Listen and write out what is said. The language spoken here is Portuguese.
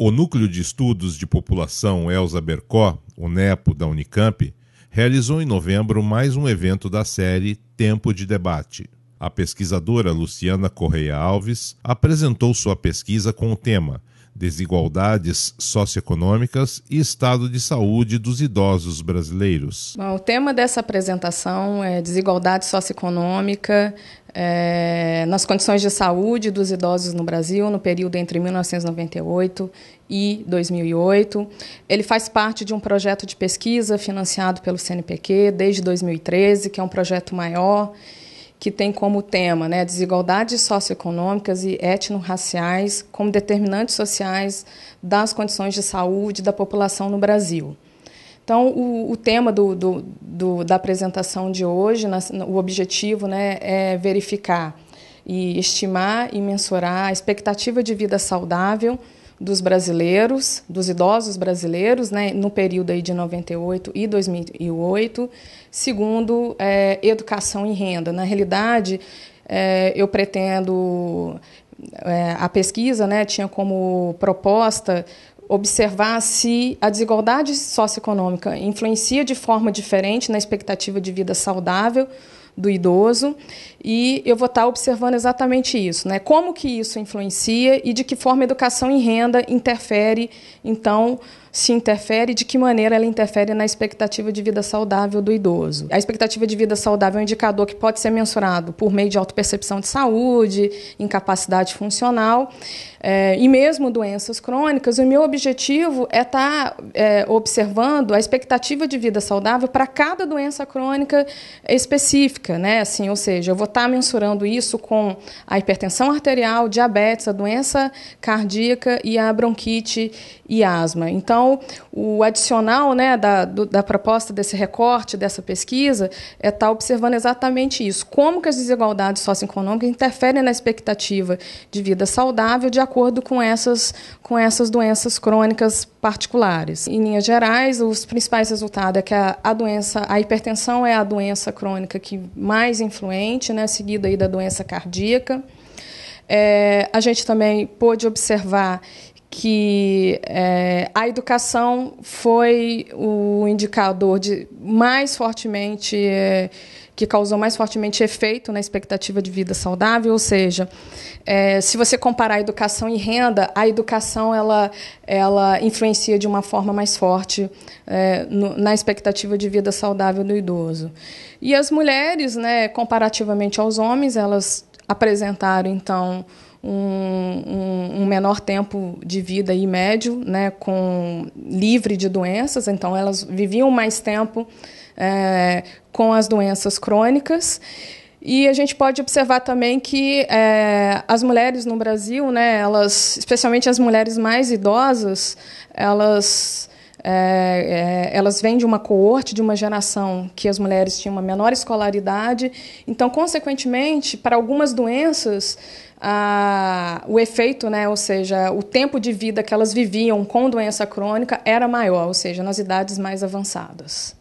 O Núcleo de Estudos de População Elza Bercó, o NEPO da Unicamp, realizou em novembro mais um evento da série Tempo de Debate. A pesquisadora Luciana Correia Alves apresentou sua pesquisa com o tema desigualdades socioeconômicas e estado de saúde dos idosos brasileiros. Bom, o tema dessa apresentação é desigualdade socioeconômica é, nas condições de saúde dos idosos no Brasil no período entre 1998 e 2008. Ele faz parte de um projeto de pesquisa financiado pelo CNPq desde 2013, que é um projeto maior que tem como tema né, desigualdades socioeconômicas e étnico-raciais como determinantes sociais das condições de saúde da população no Brasil. Então, o, o tema do, do, do, da apresentação de hoje, na, o objetivo né, é verificar e estimar e mensurar a expectativa de vida saudável dos brasileiros, dos idosos brasileiros, né, no período aí de 98 e 2008, segundo é, educação e renda. Na realidade, é, eu pretendo é, a pesquisa né, tinha como proposta observar se a desigualdade socioeconômica influencia de forma diferente na expectativa de vida saudável do idoso e eu vou estar observando exatamente isso, né? Como que isso influencia e de que forma a educação em renda interfere, então, se interfere e de que maneira ela interfere na expectativa de vida saudável do idoso. A expectativa de vida saudável é um indicador que pode ser mensurado por meio de autopercepção de saúde, incapacidade funcional é, e mesmo doenças crônicas. O meu objetivo é tá, estar eh, é, observando a expectativa de vida saudável para cada doença crônica específica, né? Assim, ou seja, eu vou estar tá mensurando isso com a hipertensão arterial, diabetes, a doença cardíaca e a bronquite e asma. Então, então, o adicional né, da, do, da proposta desse recorte, dessa pesquisa, é estar tá observando exatamente isso. Como que as desigualdades socioeconômicas interferem na expectativa de vida saudável de acordo com essas, com essas doenças crônicas particulares. Em linhas gerais, os principais resultados é que a, a doença, a hipertensão é a doença crônica que mais influente, né, seguida aí da doença cardíaca. É, a gente também pôde observar que é, a educação foi o indicador de mais fortemente é, que causou mais fortemente efeito na expectativa de vida saudável, ou seja, é, se você comparar educação e renda, a educação ela, ela influencia de uma forma mais forte é, no, na expectativa de vida saudável do idoso. E as mulheres, né, comparativamente aos homens, elas apresentaram então um, um, menor tempo de vida e médio, né, com livre de doenças, então elas viviam mais tempo é, com as doenças crônicas. E a gente pode observar também que é, as mulheres no Brasil, né, elas, especialmente as mulheres mais idosas, elas é, é, elas vêm de uma coorte, de uma geração que as mulheres tinham uma menor escolaridade. Então, consequentemente, para algumas doenças, a, o efeito, né, ou seja, o tempo de vida que elas viviam com doença crônica era maior, ou seja, nas idades mais avançadas.